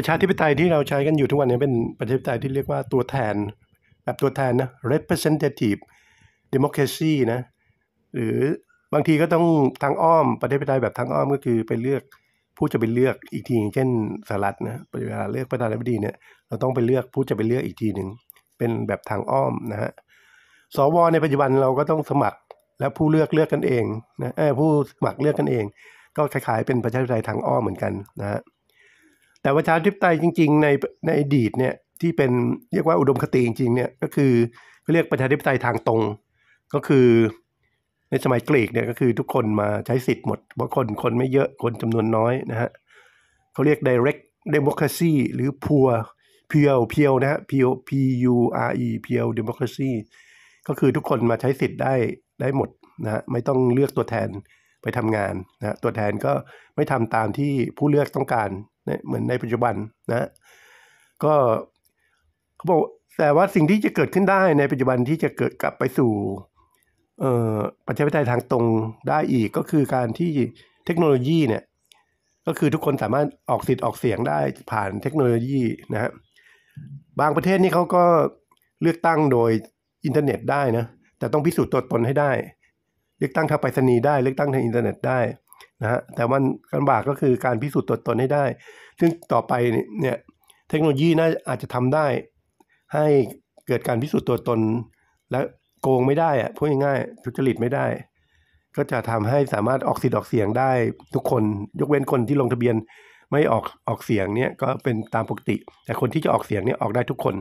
ประชาธิปไตยที่เราใช้กันอยู่ทุกวันนี้เป็นประชาธิปไตยที่เรียกว่าตัวแทนแบบตัวแทนนะ representative democracy นะหรือบางทีก็ต้องทางอ้อมประชาธิปไตยแบบทางอ้อมก็คือไปเลือกผู้จะไปเลือกอีกทีเช่นสหรัฐนะเวลาเลือกประธานาธิบดีเนี่ยเราต้องไปเลือกผู้จะไปเลือกอีกทีหนึ่งเป็นแบบทางอ้อมนะฮะสวในปัจจุบันเราก็ต้องสมัครและผู้เลือกเลือกกันเองนะผู้สมัครเลือกกันเอง ก็คล้ายๆเป็นประชาธิปไตยทางอ้อมเหมือนกันนะฮะแต่ประชาธิปไตยจริงๆ ในในอดีตเนี่ยที่เป็นเรียกว่าอุดมคติจริงๆเนี่ย ก็คือเขาเรียกประชาธิปไตยทางตรง ก็คือในสมัยกรีกเนี่ยก็คือทุกคนมาใช้สิทธิ์หมด เพราะคนคนไม่เยอะคนจำนวนน้อยนะฮะเขาเรียก direct democracy หรือ pure p พี e วเพ e นะฮะ p p u r e p พี democracy ก็คือทุกคนมาใช้สิทธิ์ได้ได้หมดนะฮะไม่ต้องเลือกตัวแทนไปทำงานนะตัวแทนก็ไม่ทำตามที่ผู้เลือกต้องการนะเหมือนในปัจจุบันนะ ก็เขาบอกแต่ว่าสิ่งที่จะเกิดขึ้นได้ในปัจจุบันที่จะเกิดกลับไปสู่ประชาธิปไตยทางตรงได้อีกก็คือการที่เทคโนโลยีเนี่ย ก็คือทุกคนสามารถออกสิทธิ์ออกเสียงได้ผ่านเทคโนโลยีนะฮะบางประเทศนี่เขาก็เลือกตั้งโดยอินเทอร์เน็ตได้นะ แต่ต้องพิสูจน์ตัวตนให้ได้เลือกตั้งทางไปรษณีย์ได้เลือกตั้งทางอินเทอร์เน็ตได้นะฮะแต่มันลำบากก็คือการพิสูจน์ตัวตนให้ได้ ซึ่งต่อไปเนี่ยเทคโนโลยีน่าอาจจะทำได้ ให้เกิดการพิสูจน์ตัวตน และโกงไม่ได้อะพูดง่ายๆทุจริตไม่ได้ ก็จะทำให้สามารถออกสิทธิ์ออกเสียงได้ทุกคนยกเว้นคนที่ลงทะเบียนไม่ออกออกเสียงเนี่ยก็เป็นตามปกติ แต่คนที่จะออกเสียงเนี่ยออกได้ทุกคน